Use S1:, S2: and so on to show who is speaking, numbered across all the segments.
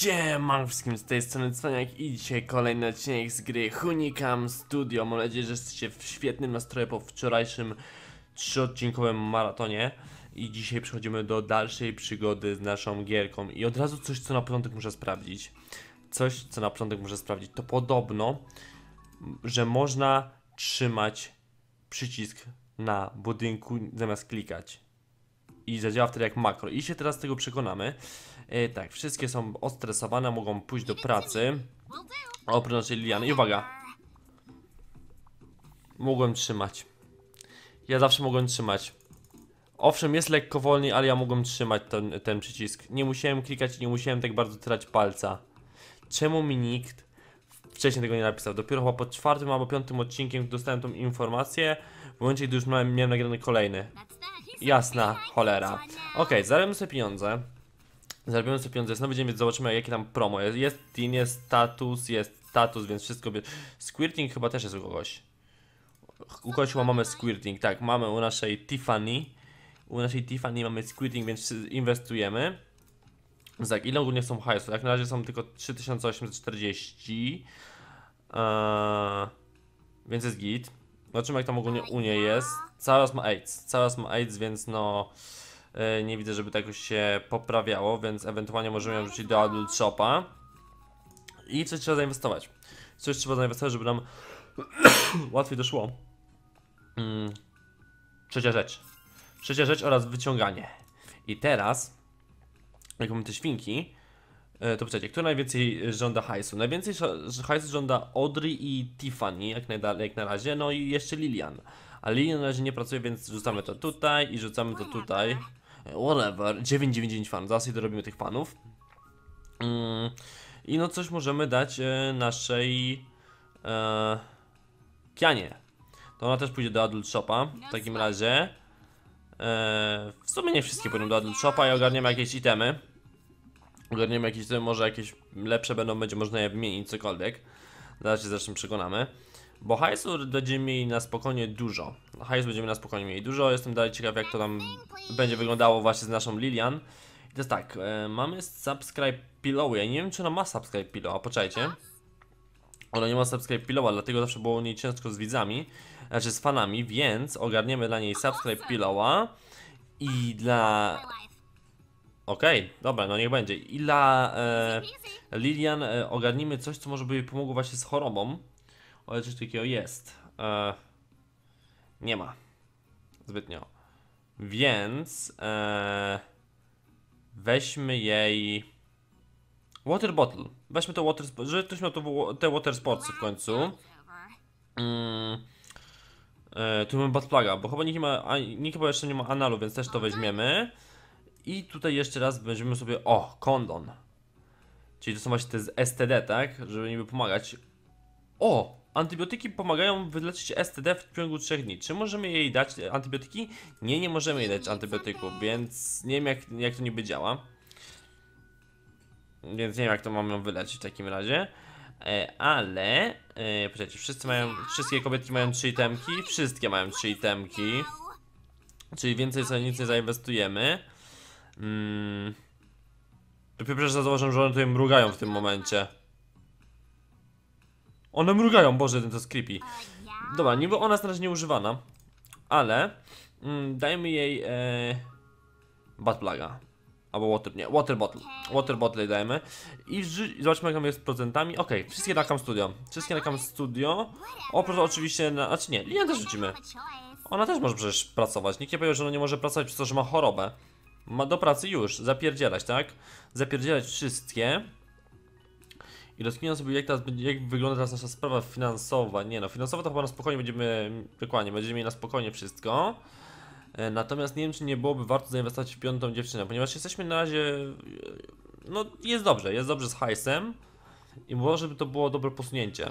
S1: Siema wszystkim z tej strony Cwaniak i dzisiaj kolejny odcinek z gry Hunikam Studio Mam nadzieję, że jesteście w świetnym nastroju po wczorajszym trzyodcinkowym maratonie I dzisiaj przechodzimy do dalszej przygody z naszą gierką I od razu coś, co na początek muszę sprawdzić Coś, co na początek muszę sprawdzić To podobno, że można trzymać przycisk na budynku zamiast klikać I zadziała wtedy jak makro I się teraz tego przekonamy E, tak, wszystkie są odstresowane, mogą pójść do pracy. Oprócz Liliany. I uwaga. Mogłem trzymać. Ja zawsze mogłem trzymać. Owszem, jest lekko wolniej, ale ja mogłem trzymać ten, ten przycisk. Nie musiałem klikać, nie musiałem tak bardzo trać palca. Czemu mi nikt wcześniej tego nie napisał? Dopiero chyba po czwartym albo piątym odcinkiem dostałem tą informację, w momencie, gdy już miałem, miałem nagrany kolejny. Jasna cholera. Ok, okay, sobie pieniądze. Zarabiamy sobie pieniądze z nowy więc zobaczymy jakie tam promo jest. Jest Teen, jest status, jest status, więc wszystko... Squirting chyba też jest u kogoś. U kogoś chyba mamy Squirting, tak, mamy u naszej Tiffany. U naszej Tiffany mamy Squirting, więc inwestujemy. Zak, ile ogólnie są highs, Jak na razie są tylko 3840. Eee, więc jest git. Zobaczymy jak tam ogólnie u niej jest. Cały czas ma AIDS, cały czas ma AIDS, więc no... E, nie widzę, żeby to tak jakoś się poprawiało, więc ewentualnie możemy ją wrzucić do Adult Shopa. I coś trzeba zainwestować. Coś trzeba zainwestować, żeby nam łatwiej doszło. Mm, trzecia rzecz. Trzecia rzecz oraz wyciąganie. I teraz, jak mamy te świnki, e, to poczekajcie, kto najwięcej żąda hajsu? Najwięcej hajsu żąda Audrey i Tiffany, jak, najdalej, jak na razie, no i jeszcze Lilian. A Lilian na razie nie pracuje, więc rzucamy to tutaj i rzucamy to tutaj whatever, 999 fanów, zaraz sobie dorobimy tych fanów. Mm, I no coś możemy dać e, naszej e, Kianie. To ona też pójdzie do Adult Shopa w takim razie. E, w sumie nie wszystkie pójdą do Adult Shopa i ogarniemy jakieś itemy. Ogarniemy jakieś itemy, może jakieś lepsze będą, będzie można je wymienić, cokolwiek. Zaraz się zresztą przekonamy. Bo hajsu będziemy mieli na spokojnie dużo. No, hajsu będziemy na spokojnie mieli dużo. Jestem dalej ciekaw, jak to nam będzie wyglądało właśnie z naszą Lilian. I to jest tak, e, mamy subscribe pillow. Ja nie wiem, czy ona ma subscribe pillow, a poczekajcie. Ona nie ma subscribe a dlatego zawsze było u niej ciężko z widzami, znaczy z fanami, więc ogarniemy dla niej subscribe pillow i dla... Okej, okay, dobra, no niech będzie. I dla e, Lilian e, coś, co może by jej pomogło właśnie z chorobą ale coś takiego jest. E, nie ma. Zbytnio. Więc e, weźmy jej water bottle. Weźmy to water, żeby ktoś miał to, te water sportsy w końcu. Mm, e, tu mamy bad plaga, bo chyba nikt, nie ma, nikt chyba jeszcze nie ma analu, więc też to weźmiemy. I tutaj jeszcze raz będziemy sobie, o, kondon. Czyli to są właśnie te z STD, tak? Żeby niby pomagać. O! Antybiotyki pomagają wyleczyć STD w ciągu 3 dni. Czy możemy jej dać antybiotyki? Nie, nie możemy jej dać antybiotyków, więc nie wiem jak, jak to niby działa. Więc nie wiem jak to mam ją wyleczyć w takim razie. E, ale, e, poczekajcie, wszyscy mają, wszystkie kobietki mają 3 itemki, wszystkie mają 3 itemki. Czyli więcej sobie nic nie zainwestujemy. Mm. Dopiero że zauważam, że one tutaj mrugają w tym momencie. One mrugają, boże, to jest creepy. Dobra, niby ona jest na razie nieużywana, ale mm, dajmy jej e, plaga Albo water, nie, water bottle. Water bottle dajemy. I, zobaczmy jak tam jest procentami. Ok, wszystkie na Cam Studio. Wszystkie na Cam Studio. Oprócz oczywiście, na, znaczy nie, linię też rzucimy. Ona też może przecież pracować. Nikt nie powiedział, że ona nie może pracować przez to, że ma chorobę. Ma do pracy już, zapierdzielać, tak? Zapierdzielać wszystkie. I rozkminiam sobie, jak, teraz, będzie- jak wygląda teraz nasza sprawa finansowa. Nie no, finansowo to chyba na spokojnie będziemy, dokładnie, będziemy mieli na spokojnie wszystko. E, natomiast nie wiem, czy nie byłoby warto zainwestować w piątą dziewczynę, ponieważ jesteśmy na razie, e, no jest dobrze, jest dobrze z hajsem. I może by to było dobre posunięcie.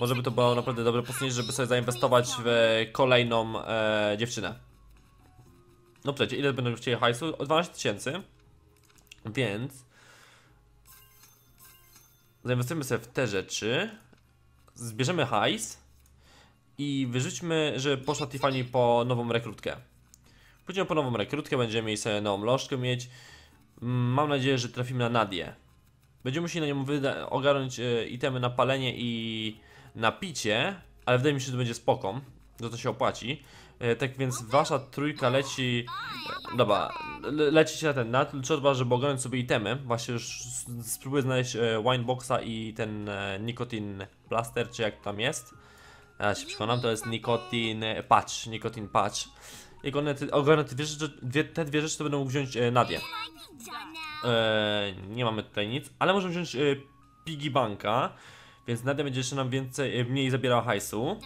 S1: Może by to było naprawdę dobre posunięcie, żeby sobie zainwestować w kolejną e, dziewczynę. No przecież, ile będą chcieli hajsu? O 12 tysięcy. Więc zainwestujmy sobie w te rzeczy, zbierzemy hajs i wyrzućmy, że poszła Tiffany po nową rekrutkę. Pójdziemy po nową rekrutkę, będziemy mieli sobie nową lożkę mieć. Mm, mam nadzieję, że trafimy na Nadię. Będziemy musieli na nią ogarnąć e, itemy na palenie i na picie, ale wydaje mi się, że to będzie spoką, że to się opłaci. E, tak więc wasza trójka leci... Dobra, leci się na ten, na trzeba, żeby ogarnąć sobie itemy. Właśnie już spróbuję znaleźć e, wineboxa i ten e, nikotin blaster, czy jak tam jest. Ja się przekonam, to jest nikotin patch, nikotin patch. I ogarnę te, dwie, rzeczy, dwie, te dwie rzeczy, to będę mógł wziąć Nadię. E, nie mamy tutaj nic, ale możemy wziąć e, Piggy Banka, więc Nadia będzie jeszcze nam więcej, mniej zabierała hajsu.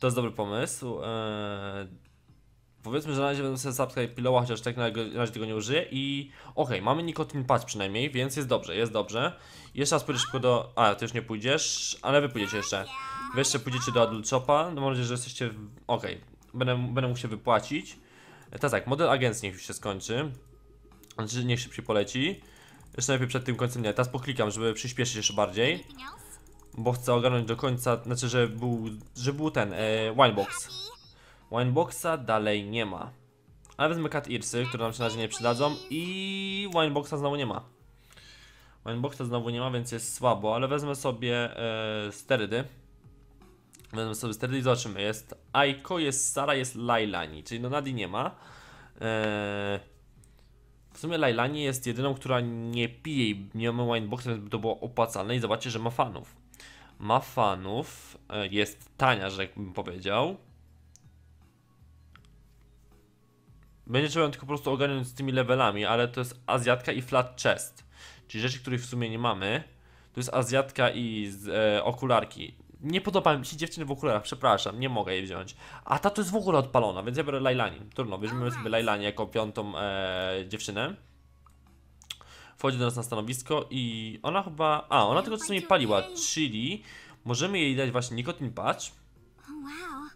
S1: To jest dobry pomysł. Eee, powiedzmy, że na razie będę sobie subscribe'ował, chociaż tak na razie tego nie użyję i... Okej, okay, mamy nikotin patch przynajmniej, więc jest dobrze, jest dobrze. Jeszcze raz pójdę szybko do... A, ty już nie pójdziesz, ale wy pójdziecie jeszcze. Wy jeszcze pójdziecie do Adult Shopa, no mam nadzieję, że jesteście... W... Okej, okay. będę, będę mógł się wypłacić. E, tak, tak, model agencji niech już się skończy. Znaczy, niech szybciej poleci. Jeszcze najpierw przed tym końcem nie. Teraz poklikam, żeby przyspieszyć jeszcze bardziej. Bo chcę ogarnąć do końca, znaczy, że był, że był ten, e, winebox Wineboxa dalej nie ma Ale wezmę kat irsy, które nam się na razie nie przydadzą I wineboxa znowu nie ma Wineboxa znowu nie ma, więc jest słabo, ale wezmę sobie e, sterydy Wezmę sobie sterydy i zobaczymy, jest Aiko, jest Sara, jest Lailani, czyli no Nadi nie ma e, w sumie Lailani jest jedyną, która nie pije i nie ma wineboxa, więc by to było opłacalne i zobaczcie, że ma fanów ma fanów, e, jest tania, że jakbym powiedział. Będzie trzeba ją tylko po prostu ogarnąć z tymi levelami, ale to jest Azjatka i Flat Chest, czyli rzeczy, których w sumie nie mamy. To jest Azjatka i z, e, okularki. Nie podoba mi się dziewczyny w okularach, przepraszam, nie mogę jej wziąć. A ta to jest w ogóle odpalona, więc ja biorę Lailani. Trudno, weźmiemy sobie Lailani jako piątą e, dziewczynę wchodzi do nas na stanowisko i ona chyba... A, ona tylko co mnie paliła, czyli możemy jej dać właśnie nikotin patch.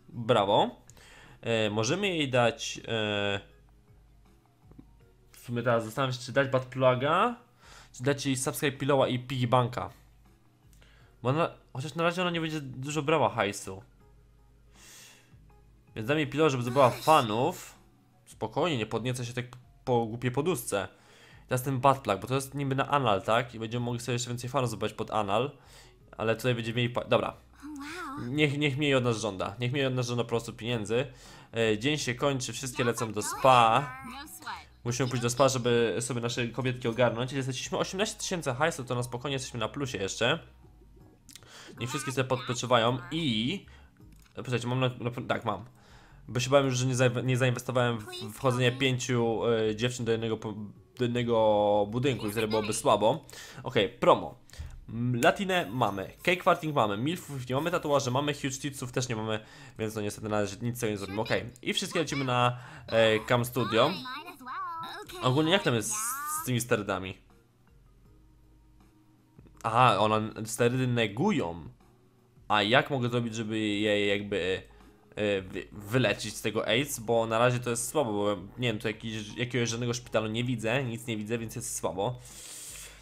S1: Brawo. E, możemy jej dać... E... W sumie teraz zastanawiam się, czy dać bad pluga, czy dać jej subscribe pillowa i piggy banka. Bo ona... Chociaż na razie ona nie będzie dużo brała hajsu. Więc dam jej pilot, żeby zdobyła fanów. Spokojnie, nie podnieca się tak po głupiej podusce teraz ten bo to jest niby na anal, tak? I będziemy mogli sobie jeszcze więcej fanów zobaczyć pod anal, ale tutaj będziemy mieli... Dobra. Niech, niech mniej od nas żąda. Niech mniej od nas żąda po prostu pieniędzy. E, dzień się kończy, wszystkie lecą do spa. No Musimy pójść do spa, żeby sobie nasze kobietki ogarnąć. Jesteśmy 18 tysięcy hajsów, to na spokojnie jesteśmy na plusie jeszcze. Nie wszystkie sobie podpoczywają i... Poczekajcie, mam na... Tak, mam. Bo się bałem już, że nie, za... nie zainwestowałem w wchodzenie pięciu y, dziewczyn do jednego do jednego budynku i wtedy byłoby słabo. Okej, okay, promo. Latinę mamy, cake farting mamy, milfów nie mamy, tatuaże mamy, huge titsów też nie mamy, więc no niestety na nic sobie nie zrobimy. Okej, okay. i wszystkie lecimy na e, Cam Studio. Ogólnie jak tam jest z tymi sterydami? Aha, one sterydy negują. A jak mogę zrobić, żeby je jakby E, wylecić z tego AIDS, bo na razie to jest słabo, bo nie wiem, tu jakiś, jakiegoś żadnego szpitalu nie widzę, nic nie widzę, więc jest słabo.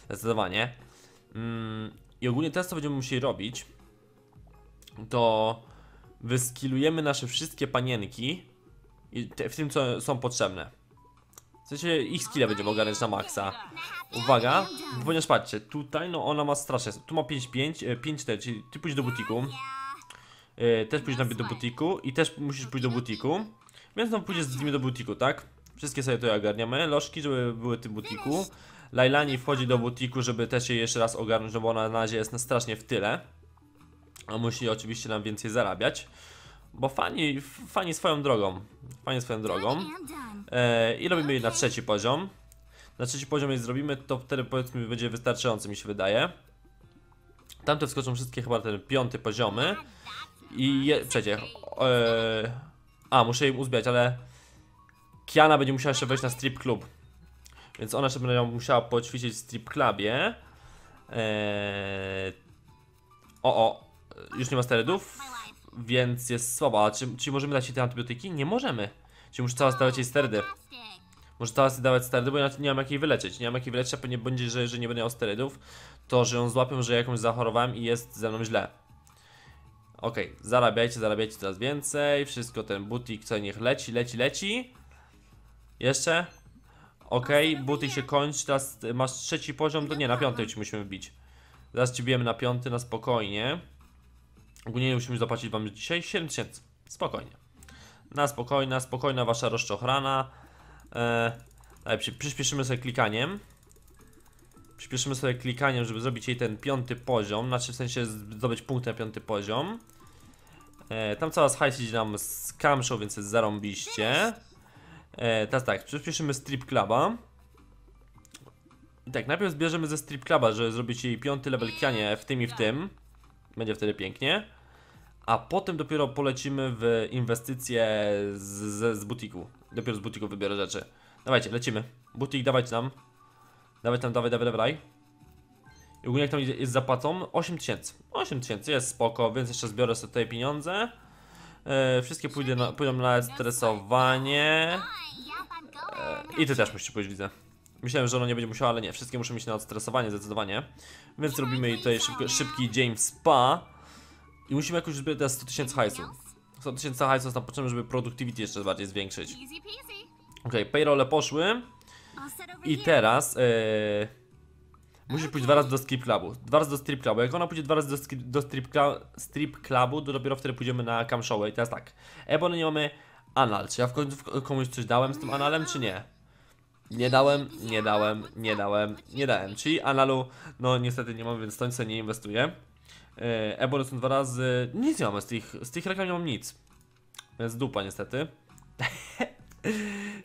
S1: Zdecydowanie. Mm, I ogólnie teraz co będziemy musieli robić, to wyskilujemy nasze wszystkie panienki w tym, co są potrzebne. W sensie ich skilla będziemy ogarniać na maksa. Uwaga, ponieważ patrzcie, tutaj no ona ma straszne, tu ma 5-5, 5-4, e, czyli ty pójdź do butiku. Y, też pójdziesz na do butiku i też musisz pójść do butiku. Więc no pójdziesz z nimi do butiku, tak? Wszystkie sobie tutaj ogarniamy. Lożki, żeby były w tym butiku. Lailani wchodzi do butiku, żeby też jej jeszcze raz ogarnąć, no bo ona na razie jest strasznie w tyle. A musi oczywiście nam więcej zarabiać. Bo fani, fani swoją drogą. Fani swoją drogą. E, I robimy jej na trzeci poziom. Na trzeci poziom jej zrobimy, to wtedy powiedzmy będzie wystarczający mi się wydaje. Tamte wskoczą wszystkie chyba ten piąty poziomy. I je, przecież. E, a, muszę im uzbierać, ale Kiana będzie musiała jeszcze wejść na strip club. Więc ona jeszcze będzie musiała poćwiczyć w strip clubie. Eee... O, o, już nie ma sterydów, więc jest słaba. Czy, czy możemy dać jej te antybiotyki? Nie możemy. Czyli muszę czas dawać jej sterydy. Muszę teraz dawać sterydy, bo ja nie mam jakiej wyleczyć. Nie mam jakiej wyleczyć, a pewnie będzie, że, że nie będę miał sterydów, to że ją złapią, że jakąś zachorowałem i jest ze mną źle. Okej, okay, zarabiajcie, zarabiajcie coraz więcej. Wszystko ten butik, co niech leci, leci, leci. Jeszcze? Okej, okay, buty się kończy, teraz masz trzeci poziom, to nie, na piąty już musimy wbić. Zaraz ci bijemy na piąty, na spokojnie. Ogólnie musimy zapłacić wam dzisiaj 7 tysięcy. Spokojnie. Na spokojna, spokojna wasza rozczochrana. Eee, przyspieszymy sobie klikaniem. Przyspieszymy sobie klikaniem, żeby zrobić jej ten piąty poziom, znaczy w sensie zdobyć punkt na piąty poziom. E, tam cała hajs idzie nam z camshow, więc jest zarąbiście. E, teraz tak, przyspieszymy strip cluba. I tak, najpierw zbierzemy ze strip cluba, żeby zrobić jej piąty level kianie w tym i w tym. Będzie wtedy pięknie. A potem dopiero polecimy w inwestycje z, z, z butiku. Dopiero z butiku wybiorę rzeczy. Dawajcie, lecimy. Butik dawać nam. Dawaj tam, dawaj, dawaj, dawaj. I ogólnie jak tam jest zapłacą? 8 tysięcy. 8 tysięcy jest spoko, więc jeszcze zbiorę sobie tutaj pieniądze. Yy, wszystkie pójdę na, pójdą na stresowanie. Yy, I ty też musisz pójść, widzę. Myślałem, że ona nie będzie musiała, ale nie. Wszystkie muszą mieć na odstresowanie, zdecydowanie. Więc robimy jej tutaj szybko, szybki dzień w spa. I musimy jakoś zbierać teraz 100 tysięcy hajsu. 100 tysięcy hajsu jest nam potrzebne, żeby productivity jeszcze bardziej zwiększyć. Okej, okay, payrolle poszły. I teraz yy, e, musisz pójść dwa razy do strip clubu. Dwa razy do strip clubu. Jak ona pójdzie dwa razy do, do strip, cla, strip clubu, to dopiero wtedy pójdziemy na cam show. I teraz tak. Ebony nie mamy anal. Czy ja w końcu komuś coś dałem z tym analem, czy nie? Nie dałem, nie dałem, nie dałem, nie dałem. Czyli analu, no niestety nie mam, więc stąd sobie nie inwestuję. E, Ebony są dwa razy. Nic nie mamy z tych, z tych reklam, nie mam nic. Więc dupa niestety.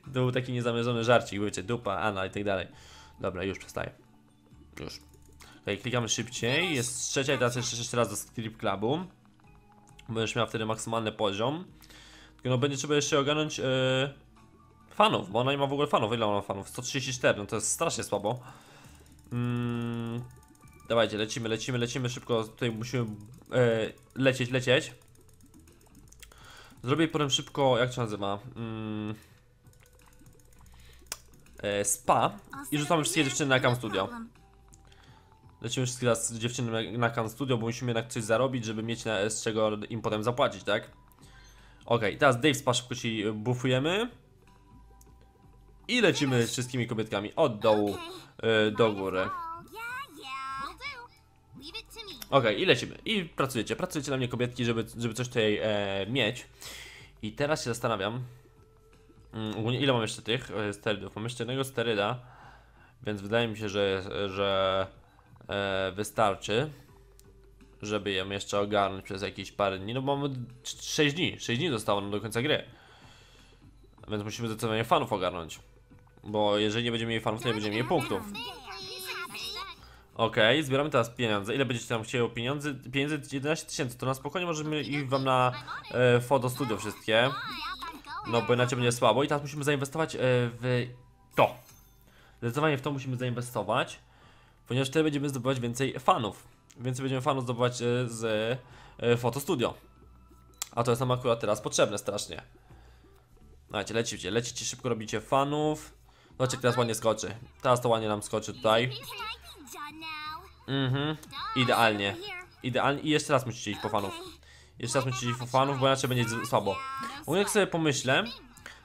S1: to był taki niezamierzony żarcik, wiecie, dupa, Anna i tak dalej. Dobra, już przestaję. Już. klikamy szybciej, jest trzecia i teraz jeszcze, raz do strip clubu. Będziesz miał wtedy maksymalny poziom. Tylko no będzie trzeba jeszcze ogarnąć yy, fanów, bo ona nie ma w ogóle fanów. Ile ona ma fanów? 134, no to jest strasznie słabo. Mm, dawajcie, lecimy, lecimy, lecimy szybko. Tutaj musimy yy, lecieć, lecieć. Zrobię potem szybko, jak się nazywa? Mm, e, spa i rzucamy wszystkie dziewczyny na Cam Studio. Lecimy wszystkie z dziewczyny na Cam Studio, bo musimy jednak coś zarobić, żeby mieć na, z czego im potem zapłacić, tak? Ok, teraz Dave Spa szybko ci bufujemy. I lecimy z wszystkimi kobietkami od dołu y, do góry. Okej, okay, i lecimy. I pracujecie. Pracujecie na mnie kobietki, żeby, żeby coś tutaj e, mieć. I teraz się zastanawiam. Mm, ogólnie ile mam jeszcze tych e, sterydów? Mam jeszcze jednego steryda. Więc wydaje mi się, że, że e, wystarczy. Żeby ją jeszcze ogarnąć przez jakieś parę dni. No bo mamy 6 dni. 6 dni zostało nam do końca gry. Więc musimy zdecydowanie fanów ogarnąć. Bo jeżeli nie będziemy mieli fanów, to nie będziemy mieli punktów. Okej, okay, zbieramy teraz pieniądze. Ile będziecie tam chcieli pieniądze? Pieniędzy 11 tysięcy, to na spokojnie możemy iść wam na e, foto studio wszystkie. No bo inaczej będzie słabo i teraz musimy zainwestować e, w to. Zdecydowanie w to musimy zainwestować, ponieważ wtedy będziemy zdobywać więcej fanów. Więcej będziemy fanów zdobywać e, z e, studio. A to jest nam akurat teraz potrzebne strasznie. Dajcie, lecicie, lecicie, szybko robicie fanów. Zobaczcie, teraz ładnie skoczy. Teraz to ładnie nam skoczy tutaj. Mhm. Idealnie. Idealnie. I jeszcze raz musicie iść po fanów. Jeszcze raz musicie iść po fanów, bo inaczej będzie słabo. Bo jak sobie pomyślę,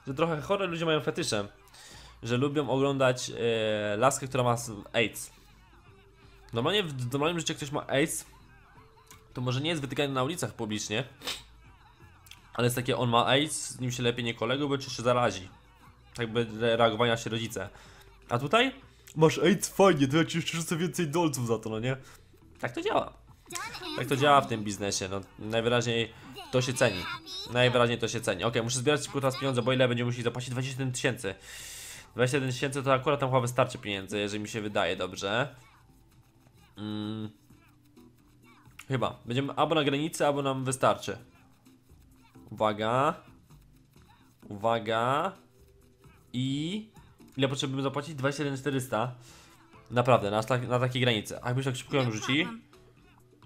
S1: że trochę chore ludzie mają fetysze. Że lubią oglądać yy, laskę, która ma AIDS. Normalnie w normalnym życiu ktoś ma AIDS, to może nie jest wytykany na ulicach publicznie. Ale jest takie, on ma AIDS, z nim się lepiej nie koleguje, czy się zarazi. Tak by reagowania się rodzice. A tutaj masz AIDS, fajnie, to ja ci jeszcze rzucę więcej dolców za to, no nie? Tak to działa. Tak to działa w tym biznesie, no najwyraźniej to się ceni. Najwyraźniej to się ceni. Ok, muszę zbierać tylko teraz pieniądze, bo ile będzie musieli zapłacić? 21 tysięcy. 21 tysięcy to akurat tam chyba wystarczy pieniędzy, jeżeli mi się wydaje, dobrze. Mm. Chyba. Będziemy albo na granicy, albo nam wystarczy. Uwaga. Uwaga. I... Ile potrzebujemy zapłacić? 21400 Naprawdę, na, tak, na takiej granicy A jakbyś tak szybko ją rzuci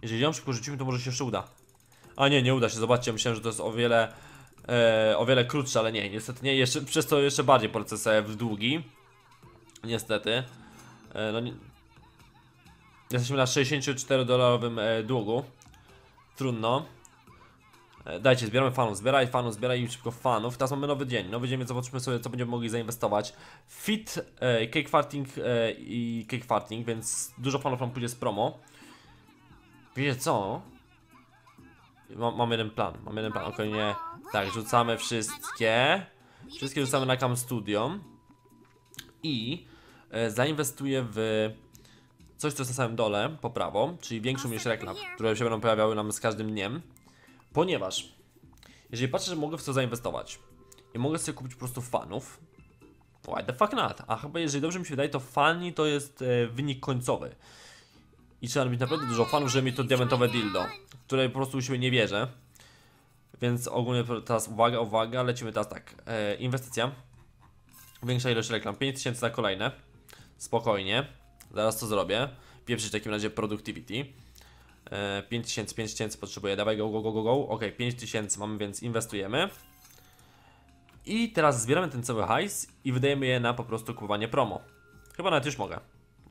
S1: Jeżeli ją szybko rzucimy, to może się jeszcze uda A nie, nie uda się, zobaczcie, myślałem, że to jest o wiele e, O wiele krótsze, ale nie, niestety nie jeszcze, Przez to jeszcze bardziej proces w długi Niestety e, no, nie... Jesteśmy na 64 dolarowym e, długu Trudno E, dajcie, zbieramy fanów, zbieraj fanów, zbieraj im szybko fanów Teraz mamy nowy dzień, nowy dzień, więc zobaczymy sobie co będziemy mogli zainwestować Fit, e, cake farting e, i cake farting, więc dużo fanów nam pójdzie z promo Wiecie co? Mam, mam jeden plan, mam jeden plan, okej nie Tak, rzucamy wszystkie Wszystkie rzucamy na Cam Studio I e, zainwestuję w coś co jest na samym dole, po prawo Czyli większą niż reklam, które się będą pojawiały nam z każdym dniem Ponieważ jeżeli patrzę, że mogę w co zainwestować i mogę sobie kupić po prostu fanów, why the fuck not? A chyba jeżeli dobrze mi się wydaje, to fani to jest e, wynik końcowy. I trzeba mieć naprawdę dużo fanów, żeby mieć to diamentowe dildo, które po prostu u siebie nie wierzę. Więc ogólnie teraz uwaga, uwaga, lecimy teraz tak. E, inwestycja. Większa ilość reklam, 5000 na kolejne. Spokojnie. Zaraz to zrobię. Pierwszy w takim razie productivity. 5000, e, 5000 potrzebuję, dawaj go, go, go, go, go. Ok, 5000 mamy, więc inwestujemy. I teraz zbieramy ten cały hajs i wydajemy je na po prostu kupowanie promo. Chyba nawet już mogę,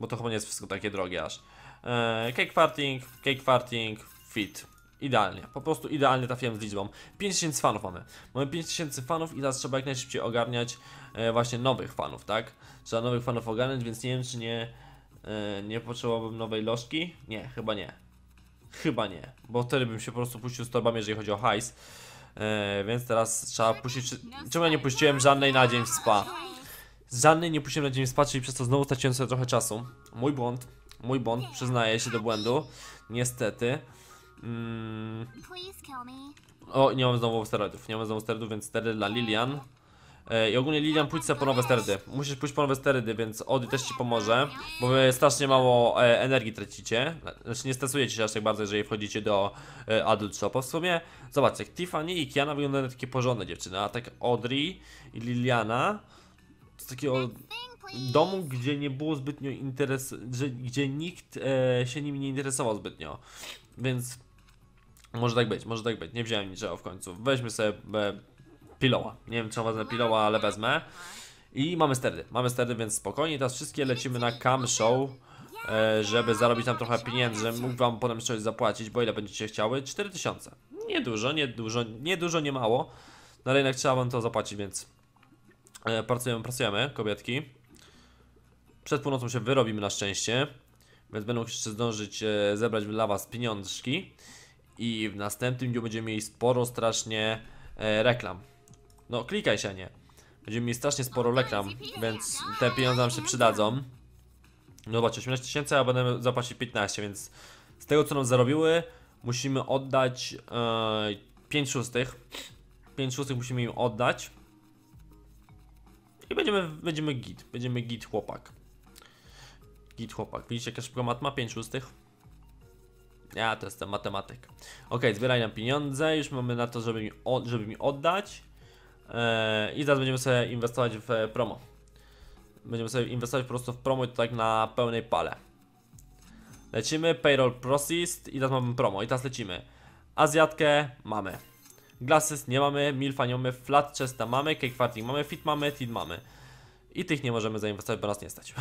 S1: bo to chyba nie jest wszystko takie drogie aż. Eee, cake farting, cake farting, fit. Idealnie, po prostu idealnie trafiłem z liczbą 5000 fanów mamy Mamy 5000 fanów i teraz trzeba jak najszybciej ogarniać e, właśnie nowych fanów, tak? Trzeba nowych fanów ogarniać, więc nie wiem czy nie, e, nie potrzebowałbym nowej loszki? Nie, chyba nie Chyba nie, bo wtedy bym się po prostu puścił z torbami, jeżeli chodzi o hajs. E, więc teraz trzeba puścić... Czemu ja nie puściłem żadnej na dzień w spa? Żadnej nie puściłem na dzień w spa, czyli przez to znowu straciłem sobie trochę czasu. Mój błąd, mój błąd, przyznaję się do błędu. Niestety. Mm. O, nie mam znowu steroidów, nie mam znowu steroidów, więc stery dla Lilian. E, I ogólnie Lilian, pójdź sobie po nowe sterydy. Musisz pójść po nowe sterydy, więc Ody też ci pomoże, bo wy strasznie mało e, energii tracicie. Znaczy nie stresujecie się aż tak bardzo, jeżeli wchodzicie do e, Adult W sumie, zobaczcie, Tiffany i Kiana wyglądają na takie porządne dziewczyny, a tak Audrey i Liliana To takiego domu, gdzie nie było zbytnio interes... gdzie, gdzie nikt e, się nimi nie interesował zbytnio. Więc może tak być, może tak być. Nie wziąłem niczego w końcu. Weźmy sobie... E, piloła. Nie wiem, czy wezmę piloła, ale wezmę. I mamy sterdy. Mamy sterdy, więc spokojnie. Teraz wszystkie lecimy na cam show, e, żeby zarobić tam trochę pieniędzy, mógłbym mógł wam potem coś zapłacić, bo ile będziecie chciały? 4000. Niedużo, niedużo, niedużo, nie mało. No ale jednak trzeba wam to zapłacić, więc e, pracujemy, pracujemy, kobietki. Przed północą się wyrobimy na szczęście, więc będą jeszcze zdążyć e, zebrać dla was pieniążki. I w następnym dniu będziemy mieli sporo strasznie reklam. No, klikaj się, nie. Będziemy mieli strasznie sporo reklam, więc te pieniądze nam się przydadzą. No zobacz, 18 tysięcy, a będę zapłacić 15, więc z tego co nam zarobiły, musimy oddać e, 5 szóstych. 5 szóstych musimy im oddać. I będziemy, będziemy git, będziemy git chłopak. Git chłopak, widzicie jaka szybko mat ma 5 szóstych? Ja to jestem matematyk. Ok, zbieraj nam pieniądze, już mamy na to, żeby mi, żeby mi oddać. E, I teraz będziemy sobie inwestować w e, promo. Będziemy sobie inwestować po prostu w promo i to tak na pełnej pale. Lecimy, payroll processed i teraz mamy promo i teraz lecimy. Azjatkę mamy. Glasses nie mamy, Milfa nie mamy, Flat Chesta mamy, Cake Farting mamy, Fit mamy, Tid mamy. I tych nie możemy zainwestować, bo nas nie stać.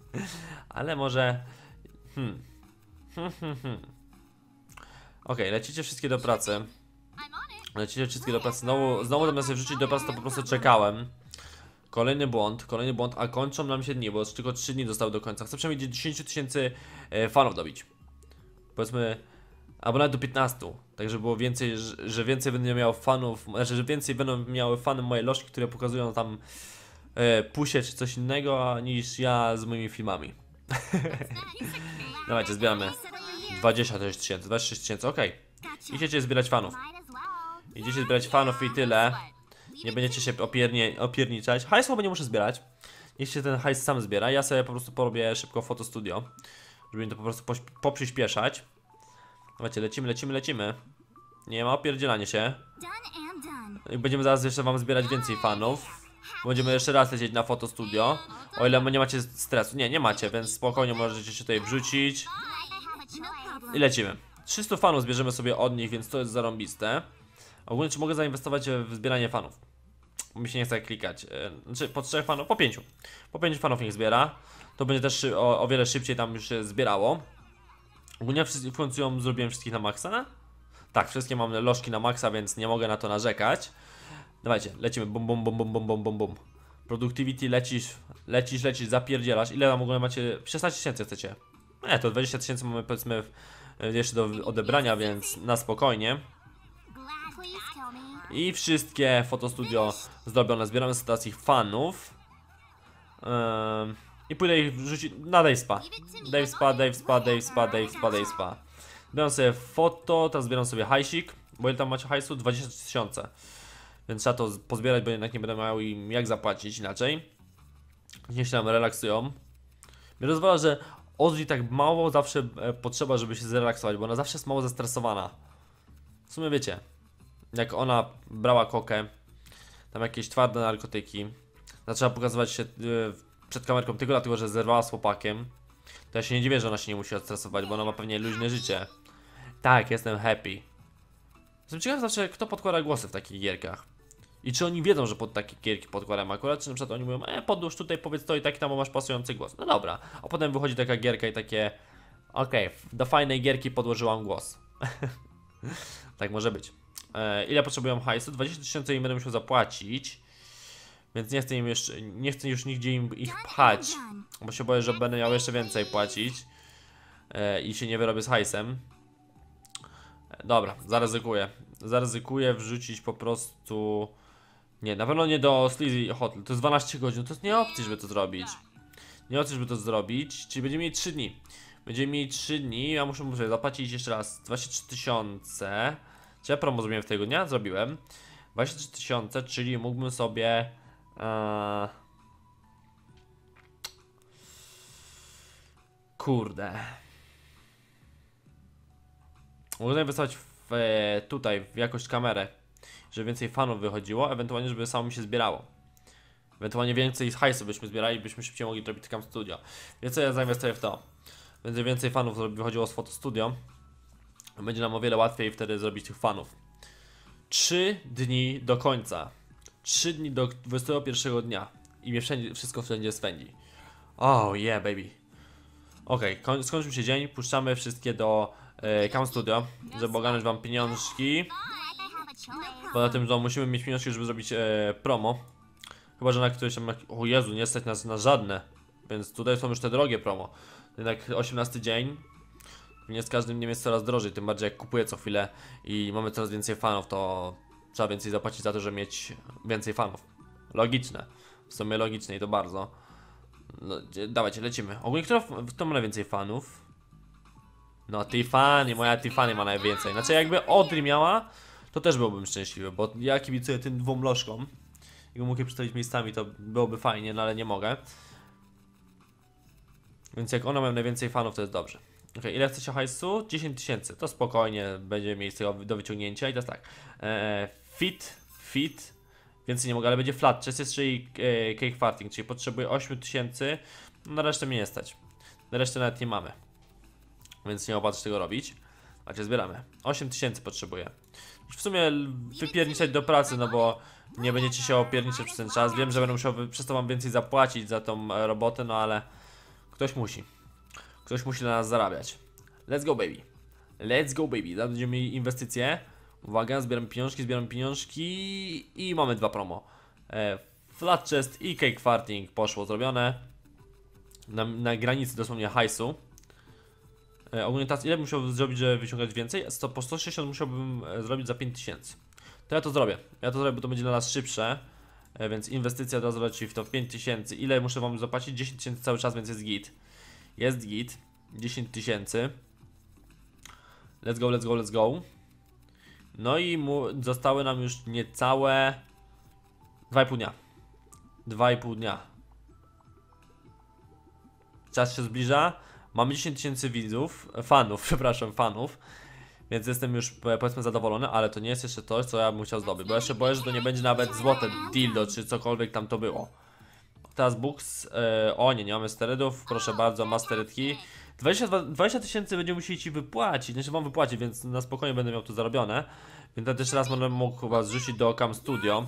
S1: Ale może... Hmm. Okej, okay, lecicie wszystkie do pracy. Lecicie wszystkie do pracy. Znowu, znowu zamiast się wrzucić do pracy, to po prostu czekałem. Kolejny błąd, kolejny błąd, a kończą nam się dni, bo już tylko 3 dni zostały do końca. Chcę przynajmniej 10 tysięcy e, fanów dobić. Powiedzmy, albo nawet do 15. Tak, żeby było więcej, że więcej będę miał fanów, znaczy, że więcej będą miały fany moje lożki, które pokazują tam e, pusie czy coś innego, niż ja z moimi filmami. Dawajcie, zbieramy 20 tysięcy, 26 tysięcy, okej. Okay. chcecie zbierać fanów. Idziecie zbierać fanów i tyle. Nie będziecie się opiernie, opierniczać. Hajs chyba nie muszę zbierać. Niech się ten hajs sam zbiera. Ja sobie po prostu porobię szybko fotostudio. Żeby mi to po prostu poprzyspieszać. Zobaczcie, lecimy, lecimy, lecimy. Nie ma opierdzielania się. No I będziemy zaraz jeszcze wam zbierać więcej fanów. Będziemy jeszcze raz lecieć na fotostudio. O ile nie macie stresu. Nie, nie macie, więc spokojnie możecie się tutaj wrzucić. I lecimy. 300 fanów zbierzemy sobie od nich, więc to jest zarąbiste. Ogólnie, czy mogę zainwestować e, w zbieranie fanów? Mi się nie chce klikać. E, znaczy, po trzech fanów, po pięciu. Po pięciu fanów niech zbiera. To będzie też e, o, o wiele szybciej tam już się zbierało. Ogólnie w końcu ją zrobiłem wszystkich na maksa. Tak, wszystkie mam lożki na maksa, więc nie mogę na to narzekać. Dawajcie, lecimy. Bum, bum, bum, bum, bum, bum, bum, bum. Productivity lecisz, lecisz, lecisz, zapierdzielasz. Ile tam ogólnie macie? 16 tysięcy chcecie. Nie, to 20 tysięcy mamy powiedzmy jeszcze do odebrania, więc na spokojnie. I wszystkie fotostudio zrobione. Zbieramy z stacji fanów. Yy, I pójdę ich wrzucić na Dave Spa. Dave Spa, Dave Spa, Dave Spa, Dave Spa, Dave Spa. Zbieram sobie foto, teraz zbieram sobie hajsik. Bo ile tam macie hajsu? 20 tysiące. Więc trzeba to pozbierać, bo jednak nie będę miał im jak zapłacić inaczej. Niech się tam relaksują. Mnie rozwala, że Ozzy tak mało zawsze e, potrzeba, żeby się zrelaksować, bo ona zawsze jest mało zestresowana. W sumie wiecie, jak ona brała kokę, tam jakieś twarde narkotyki, zaczęła pokazywać się y, przed kamerką tylko dlatego, że zerwała z chłopakiem, to ja się nie dziwię, że ona się nie musi odstresować, bo ona ma pewnie luźne życie. Tak, jestem happy. Jestem ciekaw zawsze, kto podkłada głosy w takich gierkach. I czy oni wiedzą, że pod takie gierki podkładam akurat, czy na przykład oni mówią, e, podłóż tutaj, powiedz to i tak tam, masz pasujący głos. No dobra, a potem wychodzi taka gierka i takie, okej, okay, do fajnej gierki podłożyłam głos. tak może być. E, ile potrzebują hajsu, 20 tysięcy im będę musiał zapłacić. Więc nie chcę im jeszcze, nie chcę już nigdzie im ich pchać, bo się boję, że będę miał jeszcze więcej płacić e, i się nie wyrobię z hajsem. Dobra, zaryzykuję. Zaryzykuję wrzucić po prostu... Nie, na pewno nie do Sleazy Hotel. To jest 12 godzin, to jest nie opcji, żeby to zrobić. Nie opcji, żeby to zrobić, czyli będziemy mieli 3 dni. Będziemy mieli 3 dni, ja muszę, muszę zapłacić jeszcze raz 23 tysiące. Ciepło zrobiłem w tego dnia, zrobiłem 23 tysiące, czyli mógłbym sobie e, Kurde Można wysłać w, e, tutaj w jakość kamerę Żeby więcej fanów wychodziło, ewentualnie żeby samo mi się zbierało Ewentualnie więcej hajsu byśmy zbierali, byśmy szybciej mogli robić Cam Studio Więc ja zainwestuję w to Będzie więcej fanów wychodziło z Foto Studio będzie nam o wiele łatwiej wtedy zrobić tych fanów. 3 dni do końca. 3 dni do 21 dnia. I mnie wszędzie, wszystko wszędzie spędzi. Oh yeah, baby. Ok, koń, skończył się dzień, puszczamy wszystkie do e, Cam Studio, żeby ogarnąć wam pieniążki. Poza tym, że musimy mieć pieniążki, żeby zrobić e, promo. Chyba, że na któreś tam... O Jezu, nie stać nas na żadne. Więc tutaj są już te drogie promo. Jednak 18 dzień, nie z każdym dniem jest coraz drożej, tym bardziej jak kupuję co chwilę i mamy coraz więcej fanów, to trzeba więcej zapłacić za to, żeby mieć więcej fanów. Logiczne. W sumie logiczne i to bardzo. No, dawajcie, lecimy. Ogólnie kto, kto ma najwięcej fanów? No, Tiffany, moja Tiffany ma najwięcej. Znaczy jakby Audrey miała, to też byłbym szczęśliwy, bo ja kibicuję tym dwóm lożkom. i mógł je przedstawić miejscami, to byłoby fajnie, no ale nie mogę. Więc jak ona ma najwięcej fanów, to jest dobrze. Ok, ile chcecie hajsu? 10 tysięcy. To spokojnie będzie miejsce do wyciągnięcia i teraz tak. E, fit, fit, więcej nie mogę, ale będzie flat chest, czyli e, cake farting, czyli potrzebuję 8 tysięcy. No, na resztę mnie nie stać. Na resztę nawet nie mamy. Więc nie opatrz tego robić. A znaczy, zbieramy. 8 tysięcy potrzebuję. W sumie wypierniczać do pracy, no bo nie będziecie się opierniczać przez ten czas. Wiem, że będę musiał przez to wam więcej zapłacić za tą e, robotę, no ale ktoś musi. Ktoś musi na nas zarabiać. Let's go baby. Let's go baby. Zabędziemy mieli inwestycje. Uwaga, zbieram pieniążki, zbieram pieniążki i mamy dwa promo. E, flat chest i cake farting poszło zrobione. Na, na granicy dosłownie hajsu. E, ogólnie teraz ile musiałbym zrobić, żeby wyciągać więcej? Sto, po 160 musiałbym e, zrobić za 5000. To ja to zrobię. Ja to zrobię, bo to będzie dla nas szybsze. E, więc inwestycja da zwrócić w to 5000. Ile muszę wam zapłacić? 10 tysięcy cały czas, więc jest git. Jest git. 10 tysięcy. Let's go, let's go, let's go. No i mu, zostały nam już niecałe 2,5 dnia. 2,5 dnia. Czas się zbliża. Mamy 10 tysięcy widzów, fanów, przepraszam, fanów. Więc jestem już powiedzmy zadowolony, ale to nie jest jeszcze coś, co ja bym chciał zdobyć. Bo jeszcze boję, że to nie będzie nawet złote dildo, czy cokolwiek tam to było. Taskbox. E, o nie, nie mamy sterydów. Proszę bardzo, mastered sterydki. 20 tysięcy będziemy musieli ci wypłacić, znaczy wam wypłacić, więc na spokojnie będę miał to zarobione. Więc ja też raz będę mógł chyba zrzucić do Cam Studio.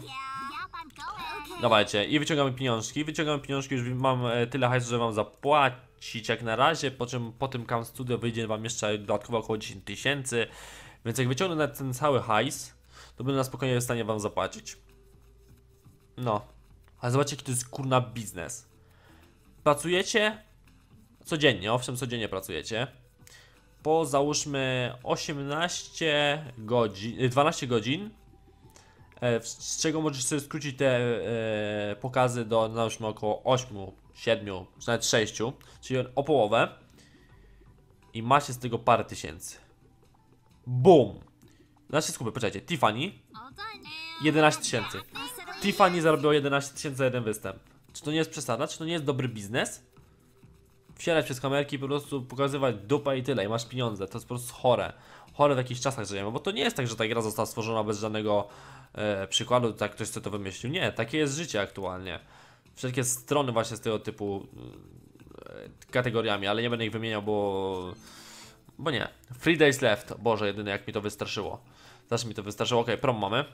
S1: Dawajcie, i wyciągamy pieniążki. Wyciągamy pieniążki, już mam e, tyle hajsu, że wam zapłacić jak na razie, po czym po tym Cam Studio wyjdzie wam jeszcze dodatkowo około 10 tysięcy. Więc jak wyciągnę ten cały hajs, to będę na spokojnie w stanie wam zapłacić. No, ale zobaczcie, jaki to jest kurna biznes. Pracujecie codziennie, owszem, codziennie pracujecie. Po załóżmy 18 godzin, 12 e, godzin, e, z czego możesz sobie skrócić te e, pokazy do załóżmy około 8, 7, czy nawet 6, czyli o połowę. I macie z tego parę tysięcy. Bum! Nasze znaczy, skupy, poczekajcie, Tiffany 11 tysięcy. Tiffany zarobiło 11 tysięcy za jeden występ. Czy to nie jest przesada? Czy to nie jest dobry biznes? Wsiadać przez kamerki, po prostu pokazywać dupę i tyle, i masz pieniądze. To jest po prostu chore. Chore w jakichś czasach żyjemy, bo to nie jest tak, że ta gra została stworzona bez żadnego e, przykładu, tak ktoś sobie to wymyślił. Nie, takie jest życie aktualnie. Wszelkie strony właśnie z tego typu e, kategoriami, ale nie będę ich wymieniał, bo... Bo nie. Three Days Left. Boże, jedyny jak mi to wystraszyło. Zawsze mi to wystraszyło. Ok, prom mamy.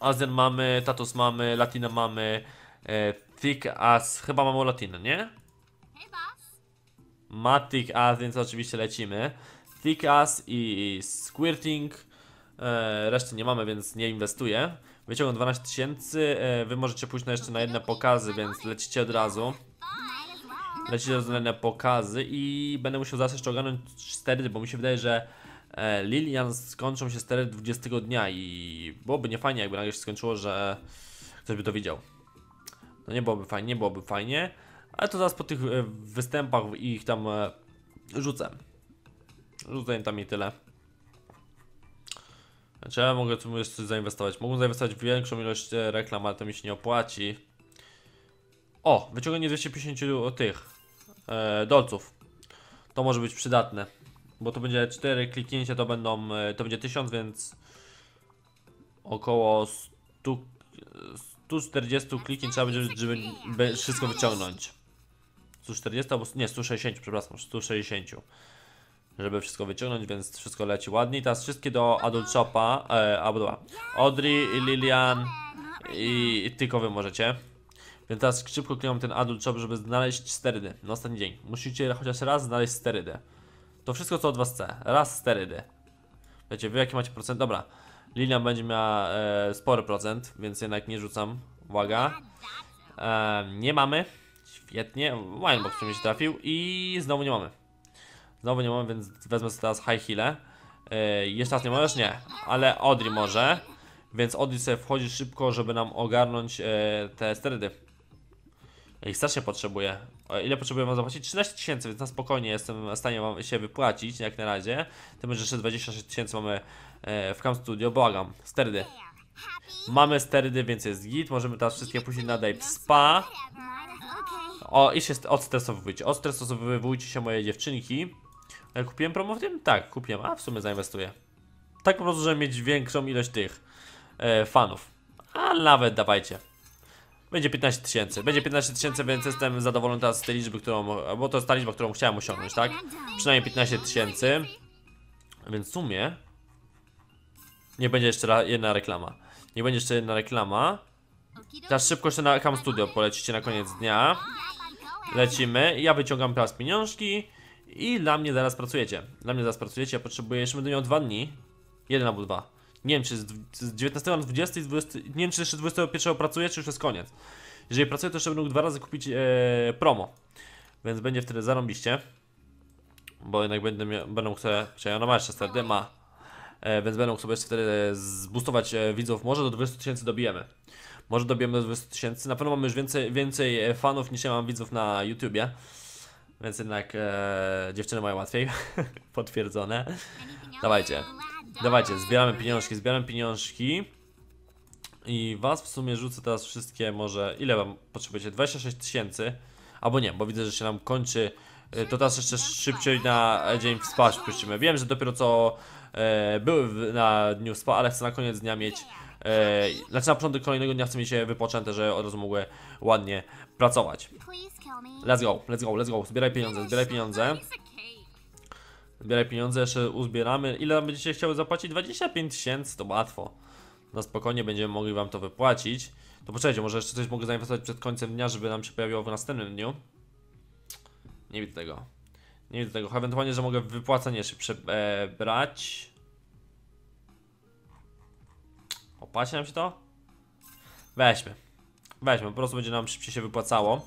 S1: Azen mamy, Tatus mamy, Latina mamy, e, Thick As, chyba mamy Latina, nie? Ma Thick As, więc oczywiście lecimy. Thick As i, Squirting, e, reszty nie mamy, więc nie inwestuję. Wyciągam 12 tysięcy, e, wy możecie pójść na jeszcze na jedne pokazy, więc lecicie od razu. Lecicie od razu na pokazy i będę musiał zaraz jeszcze ogarnąć 4, bo mi się wydaje, że E, Lilian skończą się stery 20 dnia i byłoby nie fajnie, jakby nagle się skończyło, że ktoś by to widział. No nie byłoby fajnie, nie byłoby fajnie, ale to zaraz po tych e, występach ich tam e, rzucę. Rzucę im tam i tyle. Znaczy ja mogę tu jeszcze coś zainwestować. Mogę zainwestować w większą ilość reklam, ale to mi się nie opłaci. O, wyciągnięcie 250 tych e, dolców. To może być przydatne. Bo to będzie 4 kliknięcia, to będą, e, to będzie 1000, więc około 100, 140 kliknięć trzeba będzie, żeby wszystko wyciągnąć. 140 albo, nie, 160, przepraszam, 160. Żeby wszystko wyciągnąć, więc wszystko leci ładnie. I teraz wszystkie do Adult Shopa, e, albo Audrey, Lilian i, tylko wy możecie. Więc teraz szybko klikam ten adult shop, żeby znaleźć sterydy na ostatni dzień. Musicie chociaż raz znaleźć sterydę. To wszystko co od was chce. Raz sterydy. Wiecie, wy jaki macie procent? Dobra. Lilia będzie miała e, spory procent, więc jednak nie rzucam. Uwaga. E, nie mamy. Świetnie. Winebox mi się trafił i znowu nie mamy. Znowu nie mamy, więc wezmę sobie teraz high heal. E, jeszcze raz nie możesz? Nie. Ale Odri może. Więc Odri sobie wchodzi szybko, żeby nam ogarnąć e, te sterydy. Ja ich strasznie potrzebuje ile potrzebuję wam zapłacić? 13 tysięcy, więc na spokojnie jestem w stanie wam się wypłacić, jak na razie. Tym, że jeszcze 26 tysięcy mamy e, w Cam Studio, błagam, sterdy. Mamy sterdy, więc jest git, możemy teraz wszystkie później na Dave Spa. O, i się odstresowujcie, odstresowujcie się moje dziewczynki. E, kupiłem promo w tym? Tak, kupiłem, a w sumie zainwestuję. Tak po prostu, żeby mieć większą ilość tych e, fanów. A nawet dawajcie. Będzie 15 tysięcy, będzie 15 tysięcy, więc jestem zadowolony teraz z tej liczby, którą, bo to jest ta liczba, którą chciałem osiągnąć, tak? Przynajmniej 15 tysięcy, więc w sumie nie będzie jeszcze jedna reklama, nie będzie jeszcze jedna reklama. Teraz szybko jeszcze na Cam Studio polecicie na koniec dnia. Lecimy, ja wyciągam teraz pieniążki i dla mnie zaraz pracujecie. Dla mnie zaraz pracujecie, ja potrzebuję jeszcze będę miał dwa dni, jeden albo dwa nie wiem, czy z, z 19 na 20, 20, nie wiem, czy jeszcze 21 pracuje, czy już jest koniec. Jeżeli pracuję to jeszcze będę mógł dwa razy kupić e, promo, więc będzie wtedy zarąbiście, bo jednak będę, miał, będę mógł sobie, czyli ona ma jeszcze wtedy, ma, e, więc będę mógł sobie jeszcze wtedy zbustować e, widzów, może do 200 tysięcy dobijemy. Może dobijemy do 200 tysięcy, na pewno mamy już więcej, więcej e, fanów niż ja mam widzów na YouTubie. Więc jednak e, dziewczyny mają łatwiej, potwierdzone. Dawajcie. Dawajcie, zbieramy pieniążki, zbieram pieniążki. I was w sumie rzucę teraz wszystkie może... Ile wam potrzebujecie? 26 tysięcy? Albo nie, bo widzę, że się nam kończy. E, to teraz jeszcze szybciej na dzień w spa wpuścimy. Wiem, że dopiero co e, były na dniu spa, ale chcę na koniec dnia mieć... E, znaczy na początek kolejnego dnia chcę mieć się e, wypoczęte, że od razu mogły ładnie pracować. Let's go, let's go, let's go. Zbieraj pieniądze, zbieraj pieniądze. Zbieraj pieniądze, jeszcze uzbieramy. Ile nam będziecie chciały zapłacić? 25 tysięcy, to łatwo. Na spokojnie będziemy mogli wam to wypłacić. To poczekajcie, może jeszcze coś mogę zainwestować przed końcem dnia, żeby nam się pojawiło w następnym dniu. Nie widzę tego. Nie widzę tego. Ewentualnie, że mogę wypłacenie jeszcze przebrać. Opasie nam się to? Weźmy. Weźmy, po prostu będzie nam szybciej się wypłacało.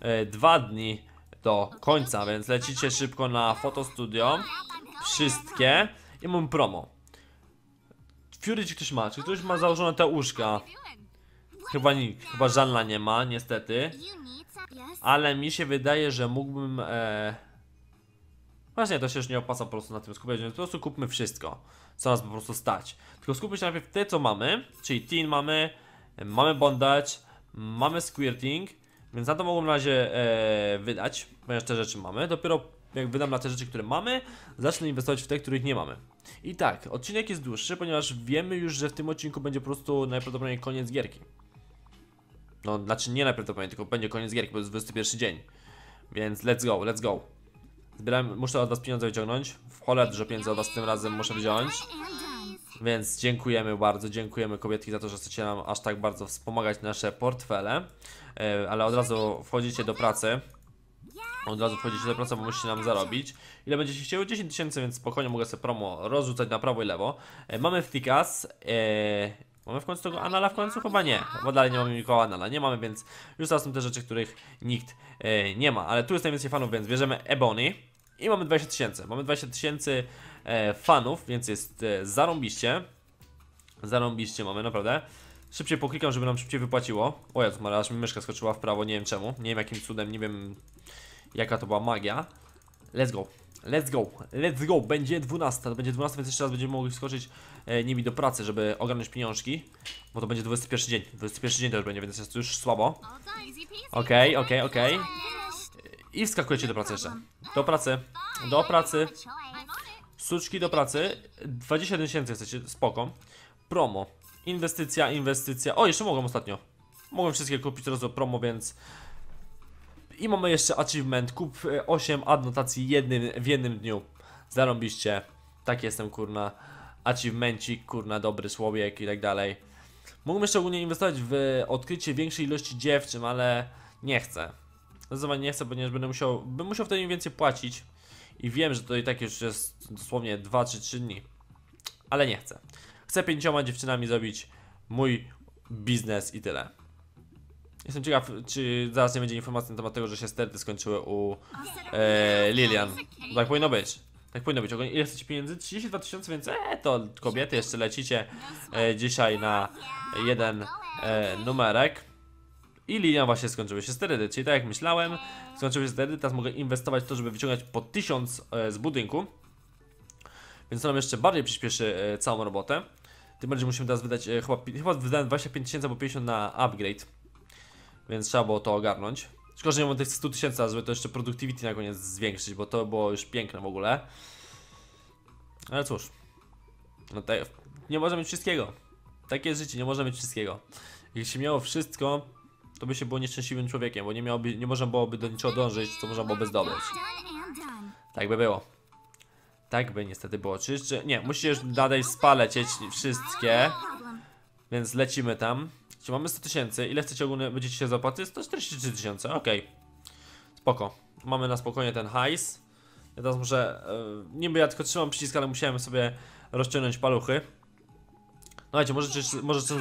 S1: E, dwa dni do końca, więc lecicie szybko na fotostudio. Wszystkie. I mam promo. Fury czy ktoś ma? Czy ktoś ma założone te uszka? Chyba nikt, chyba Żanna nie ma, niestety Ale mi się wydaje, że mógłbym e... Właśnie to się już nie opłaca po prostu na tym skupiać, więc po prostu kupmy wszystko Co nas po prostu stać Tylko skupmy się najpierw te co mamy, czyli Teen mamy Mamy Bondage, mamy Squirting więc na to mogłem na razie e, wydać, ponieważ te rzeczy mamy. Dopiero jak wydam na te rzeczy, które mamy, zacznę inwestować w te, których nie mamy. I tak, odcinek jest dłuższy, ponieważ wiemy już, że w tym odcinku będzie po prostu najprawdopodobniej koniec gierki. No, znaczy nie najprawdopodobniej, tylko będzie koniec gierki, bo jest 21 dzień. Więc let's go, let's go. Zbieram, muszę od was pieniądze wyciągnąć. W cholerę, dużo pieniędzy od was tym razem muszę wziąć. Więc dziękujemy bardzo, dziękujemy kobietki za to, że chcecie nam aż tak bardzo wspomagać nasze portfele. E, ale od razu wchodzicie do pracy. Od razu wchodzicie do pracy, bo musicie nam zarobić. Ile będziecie chcieli? 10 tysięcy, więc spokojnie mogę sobie promo rozrzucać na prawo i lewo. E, mamy Flikas. E, mamy w końcu tego Anala? W końcu chyba nie, bo dalej nie mamy nikogo Anala, nie mamy, więc już teraz są te rzeczy, których nikt nie ma. Ale tu jest najwięcej fanów, więc bierzemy Ebony i mamy 20 tysięcy. Mamy 20 tysięcy E, fanów, więc jest e, zarąbiście. Zarąbiście mamy, naprawdę. Szybciej poklikam, żeby nam szybciej wypłaciło. O ja tu aż mi myszka skoczyła w prawo, nie wiem czemu. Nie wiem jakim cudem, nie wiem jaka to była magia. Let's go. Let's go, let's go, będzie 12, to będzie 12, więc jeszcze raz będziemy mogli skoczyć e, nimi do pracy, żeby ogarnąć pieniążki Bo to będzie 21 dzień, 21 dzień to już będzie, więc jest już słabo Okej, okej, okej I wskakujecie do pracy jeszcze Do pracy, do pracy Sztuczki do pracy, 20 tysięcy jesteście, spoko. Promo, inwestycja, inwestycja. O, jeszcze mogłem ostatnio. Mogłem wszystkie kupić teraz do promo, więc... I mamy jeszcze achievement, kup 8 e, adnotacji jednym, w jednym dniu. Zarąbiście, tak jestem kurna. Achievementik, kurna, dobry słowiek i tak dalej. Mógłbym szczególnie inwestować w e, odkrycie większej ilości dziewczyn, ale nie chcę. Zdecydowanie nie chcę, ponieważ będę musiał, bym musiał wtedy im więcej płacić. I wiem, że to i tak już jest dosłownie 2 3 dni. Ale nie chcę. Chcę pięcioma dziewczynami zrobić mój biznes i tyle. Jestem ciekaw, czy zaraz nie będzie informacji na temat tego, że się sterty skończyły u e, Lilian. Tak powinno być. Tak powinno być. Ile chcecie pieniędzy? 32 tysiące, więc e, to kobiety jeszcze lecicie e, dzisiaj na jeden e, numerek. I linia właśnie skończyły się sterydy, czyli tak jak myślałem, skończyły się sterydy, teraz mogę inwestować w to, żeby wyciągać po 1000 e, z budynku. Więc to nam jeszcze bardziej przyspieszy e, całą robotę. Tym bardziej musimy teraz wydać, e, chyba, chyba wydałem 25 tysięcy po 50 na upgrade. Więc trzeba było to ogarnąć. Szkoda, że nie mam tych 100 tysięcy, żeby to jeszcze productivity na koniec zwiększyć, bo to było już piękne w ogóle. Ale cóż. No tak, nie można mieć wszystkiego. Takie życie, nie można mieć wszystkiego. Jeśli się miało wszystko, to by się było nieszczęśliwym człowiekiem, bo nie, miałoby, nie można byłoby do niczego dążyć, co można byłoby zdobyć. Tak by było. Tak by niestety było. Czy jeszcze... Nie, musisz dalej spalecieć wszystkie. Więc lecimy tam. Czy mamy 100 tysięcy? Ile chcecie ogólnie będziecie się zapłaty? 143 tysiące, okej. Okay. Spoko. Mamy na spokojnie ten hajs. Ja teraz muszę... Yy, niby ja tylko trzymam przycisk, ale musiałem sobie rozciągnąć paluchy. No wiecie, możecie, możecie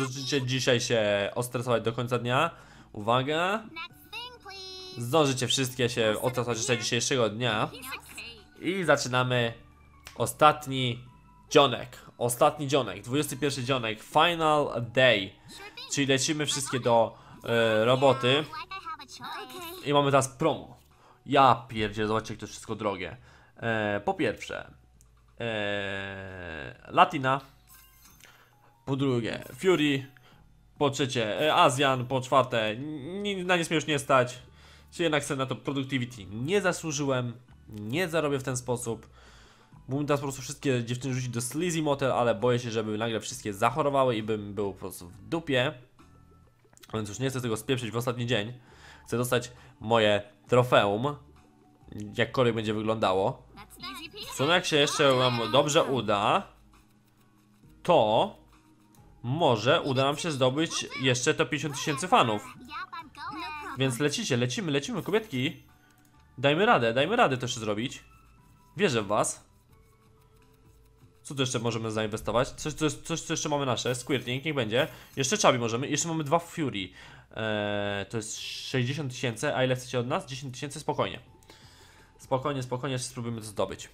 S1: dzisiaj się ostresować do końca dnia. Uwaga. Zdążycie wszystkie się odsadzać jeszcze dzisiejszego dnia. I zaczynamy ostatni dzionek. Ostatni dzionek, 21 dzionek, final day. Czyli lecimy wszystkie do e, roboty. I mamy teraz promo. Ja pierdzie, zobaczcie, jak to wszystko drogie. E, po pierwsze, e, Latina. Po drugie, Fury. Po trzecie, e, Azjan. Po czwarte, na nic mnie już nie stać. Czy jednak chcę na to productivity? Nie zasłużyłem, nie zarobię w ten sposób. Mógłbym teraz po prostu wszystkie dziewczyny rzucić do Sleazy Motel, ale boję się, żeby nagle wszystkie zachorowały i bym był po prostu w dupie. Więc już nie chcę tego spieprzyć w ostatni dzień. Chcę dostać moje trofeum, jakkolwiek będzie wyglądało. Co no, jak się jeszcze nam dobrze uda, to może uda nam się zdobyć jeszcze to 50 tysięcy fanów Więc lecicie, lecimy, lecimy kobietki Dajmy radę, dajmy radę to jeszcze zrobić Wierzę w was Co tu jeszcze możemy zainwestować? Coś, coś, coś co jeszcze mamy nasze, Squirtling, niech będzie Jeszcze czabi możemy, jeszcze mamy dwa Fury eee, To jest 60 tysięcy, a ile chcecie od nas? 10 tysięcy, spokojnie Spokojnie, spokojnie, jeszcze spróbujmy to zdobyć.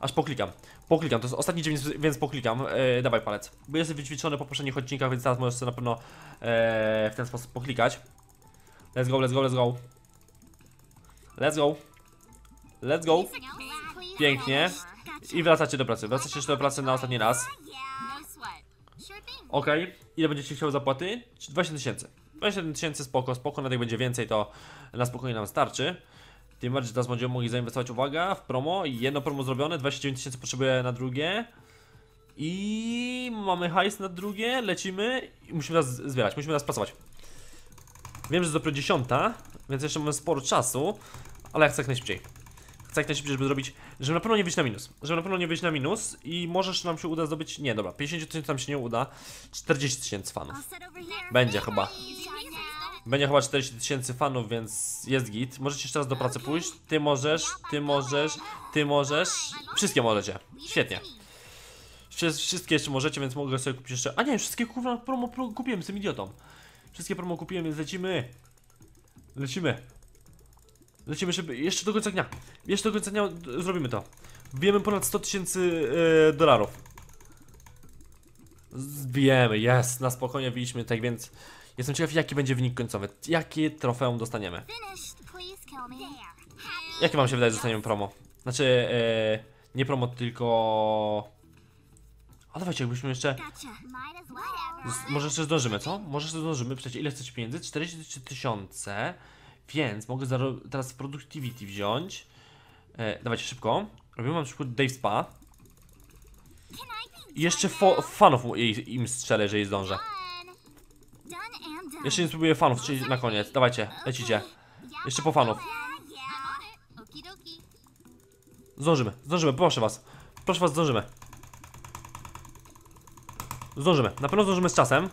S1: Aż poklikam. Poklikam, to jest ostatni dzień, więc poklikam. Eee, dawaj palec. Bo jestem wyćwiczony po poprzednich odcinkach, więc teraz możesz sobie na pewno eee, w ten sposób poklikać. Let's go, let's go, let's go. Let's go. Let's go. Pięknie. I wracacie do pracy. Wracacie jeszcze do pracy na ostatni raz. Ok. Ile będziecie chciał zapłaty? 20 tysięcy. 27 tysięcy spoko, spoko, na będzie więcej, to na spokojnie nam starczy. Tym bardziej, że teraz będziemy mogli zainwestować, uwaga, w promo. Jedno promo zrobione, 29 tysięcy potrzebuję na drugie. I mamy hajs na drugie, lecimy i musimy teraz zbierać, musimy teraz pracować. Wiem, że jest dopiero 10, więc jeszcze mamy sporo czasu, ale ja chcę jak najszybciej. Chcę jak najszybciej, żeby zrobić, żeby na pewno nie wyjść na minus. Żeby na pewno nie wyjść na minus i możesz nam się uda zdobyć, nie dobra, 50 tysięcy nam się nie uda, 40 tysięcy fanów. Będzie chyba. Będzie chyba 40 tysięcy fanów, więc jest git. Możecie jeszcze raz do pracy pójść. Ty możesz, ty możesz, ty możesz. Wszystkie możecie. Świetnie. Wszystkie jeszcze możecie, więc mogę sobie kupić jeszcze... A nie, wszystkie kurwa promo, kupiłem z tym idiotą. Wszystkie promo kupiłem, więc lecimy. Lecimy. Lecimy żeby jeszcze do końca dnia. Jeszcze do końca dnia zrobimy to. Wbijemy ponad 100 tysięcy e, dolarów. Zbijemy, jest, na spokojnie biliśmy, tak więc... Jestem ciekaw, jaki będzie wynik końcowy. Jakie trofeum dostaniemy? Jakie wam się wydaje, że dostaniemy promo? Znaczy, e, nie promo, tylko... A dawajcie, jakbyśmy jeszcze... może jeszcze zdążymy, co? Może jeszcze zdążymy, przecież ile chcecie pieniędzy? 43 tysiące, więc mogę teraz Productivity wziąć. E, dawajcie, szybko. Robimy mam przykład Dave Spa. I jeszcze fanów im strzelę, jeżeli zdążę. Jeszcze nie spróbuję fanów, czyli na koniec. Dawajcie, lecicie. Jeszcze po fanów. Zdążymy, zdążymy, proszę was. Proszę was, zdążymy. Zdążymy, na pewno zdążymy z czasem.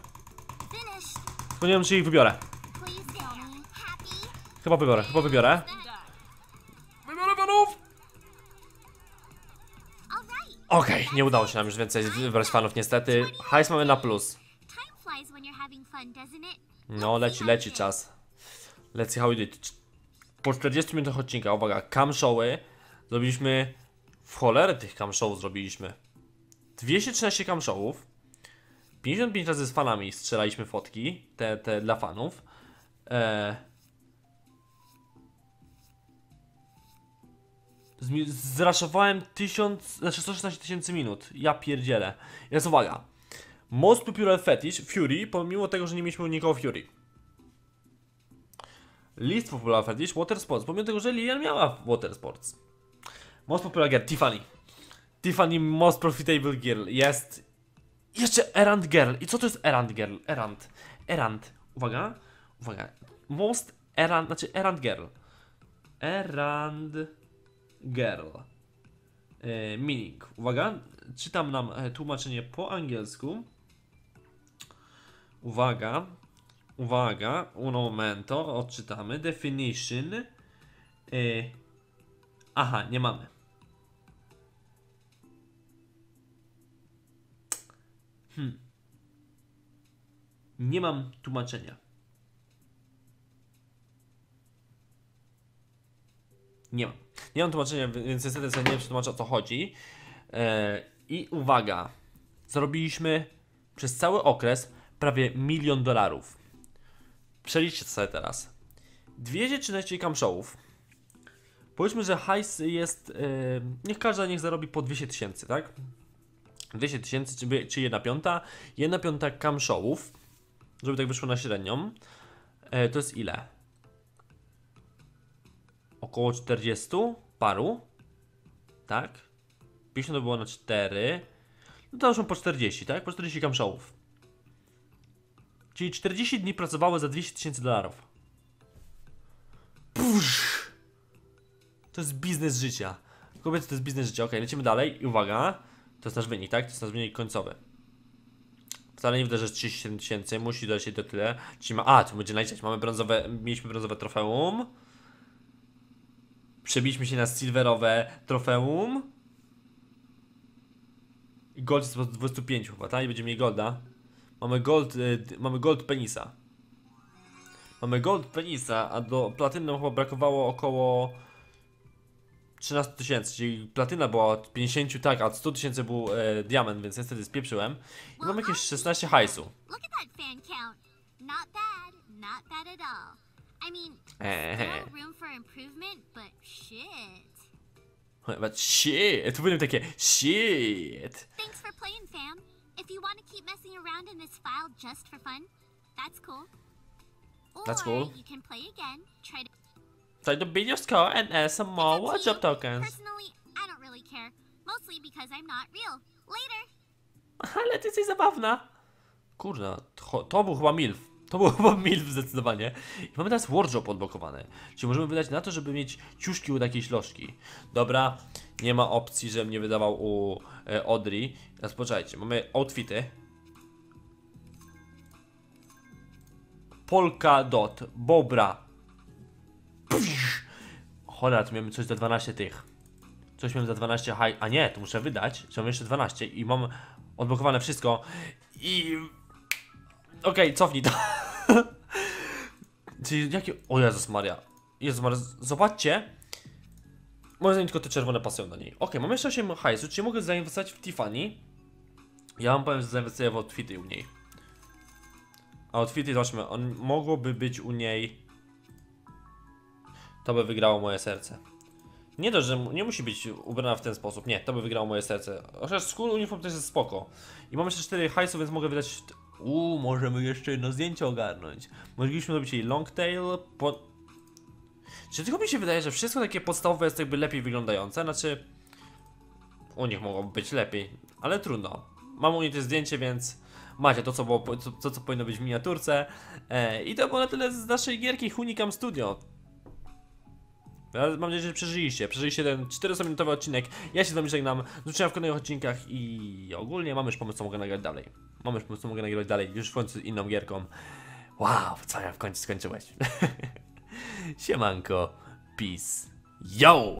S1: Tylko nie wiem, czy ich wybiorę. Chyba wybiorę, chyba wybiorę. Wybiorę fanów! Okej, okay, nie udało się nam już więcej wybrać fanów niestety. Hajs mamy na plus. No, leci, leci czas. Let's see how it did. Po 40 minutach odcinka, uwaga, cam showy zrobiliśmy... W cholerę tych cam show zrobiliśmy. 213 cam showów. 55 razy z fanami strzelaliśmy fotki, te, te dla fanów. Eee... Zraszowałem 1000, znaczy 116 tysięcy minut. Ja pierdzielę. I uwaga. Most Popular Fetish Fury, pomimo tego, że nie mieliśmy nikogo Fury. List Popular Fetish Water Sports, pomimo tego, że Lilian miała Water Sports. Most Popular Girl Tiffany. Tiffany Most Profitable Girl jest jeszcze Errand Girl. I co to jest Errand Girl? Errand. Errand. Uwaga. Uwaga. Most Errand, znaczy Errand Girl. Errand Girl. E, meaning. Uwaga. Czytam nam e, tłumaczenie po angielsku. Uwaga, uwaga, un momento, odczytamy. Definition. Y, aha, nie mamy. Hmm. Nie mam tłumaczenia. Nie mam. Nie mam tłumaczenia, więc niestety sobie nie przetłumaczę o co chodzi. E, I uwaga, zrobiliśmy przez cały okres prawie milion dolarów. Przeliczcie sobie teraz. 230 kamszołów. Powiedzmy, że hajs jest. Yy, niech każda niech zarobi po 200 tysięcy, tak? 200 tysięcy, czy 1 piąta. 1 piąta kamszołów, żeby tak wyszło na średnią, yy, to jest ile? Około 40 paru, tak? 50 to było na 4. No to już są po 40, tak? Po 40 kamszołów. Czyli 40 dni pracowały za 200 tysięcy dolarów. To jest biznes życia. Kobiety to jest biznes życia. Ok, lecimy dalej i uwaga. To jest nasz wynik, tak? To jest nasz wynik końcowy. Wcale nie wydarzy, że 37 tysięcy musi dojść do tyle. Czyli ma... A, tu będzie najczęściej. Mamy brązowe, mieliśmy brązowe trofeum. Przebiliśmy się na silverowe trofeum. I gold jest po 25 chyba, tak? I będziemy mieli golda. Mamy gold, y, mamy gold penisa. Mamy gold penisa, a do platyny chyba brakowało około 13 tysięcy, czyli platyna była od 50, tak, a od 100 tysięcy był e, diament, więc ja wtedy spieprzyłem. I mamy jakieś 16 hajsu. Eee. But shit, to powinien takie shit. Thanks for playing, fam if you want to keep messing around in this file just for fun, that's cool. that's cool. you can play again, try to try to beat your score and add some more WhatsApp tokens. Personally, I don't really care. Mostly because I'm not real. Later. Ale ty jesteś zabawna. Kurna, to, to był chyba milf. To był chyba milf zdecydowanie. I mamy teraz wardrobe odblokowany. Czyli możemy wydać na to, żeby mieć ciuszki u jakiejś lożki. Dobra, nie ma opcji, żebym nie wydawał u e, Odri. Teraz poczekajcie, mamy outfity. Polka dot, Bobra. Psz. Cholera, tu miałem coś za 12 tych. Coś miałem za 12 haj. A nie, to muszę wydać. Czy jeszcze 12 i mam odblokowane wszystko. I. Okej, okay, cofnij to. Czyli jakie. O Jezus Maria. Jezus Maria, zobaczcie może zdaniem tylko te czerwone pasują do niej. Ok, mam jeszcze 8 hajsu, czy mogę zainwestować w Tiffany. Ja mam powiem, że zainwestuję w outfity u niej. A outfity, zobaczmy, on mogłoby być u niej... To by wygrało moje serce. Nie dość, że nie musi być ubrana w ten sposób, nie, to by wygrało moje serce. Chociaż skór uniform też jest spoko. I mam jeszcze 4 hajsu, więc mogę wydać... Uuu, możemy jeszcze jedno zdjęcie ogarnąć. Moglibyśmy zrobić jej long tail, po... Czy tylko mi się wydaje, że wszystko takie podstawowe jest jakby lepiej wyglądające? Znaczy... U nich mogłoby być lepiej, ale trudno. Mam u nich też zdjęcie, więc macie to co, było, to, co powinno być w miniaturce. E, I to było na tyle z naszej gierki Hunikam Studio. Ja mam nadzieję, że przeżyliście. Przeżyliście ten 400-minutowy odcinek. Ja się z wami żegnam. Zobaczymy w kolejnych odcinkach i ogólnie mam już pomysł, co mogę nagrać dalej. Mamy już pomysł, co mogę nagrać dalej. Już w końcu inną gierką. Wow, co ja w końcu skończyłeś. Siemanko, peace, yo!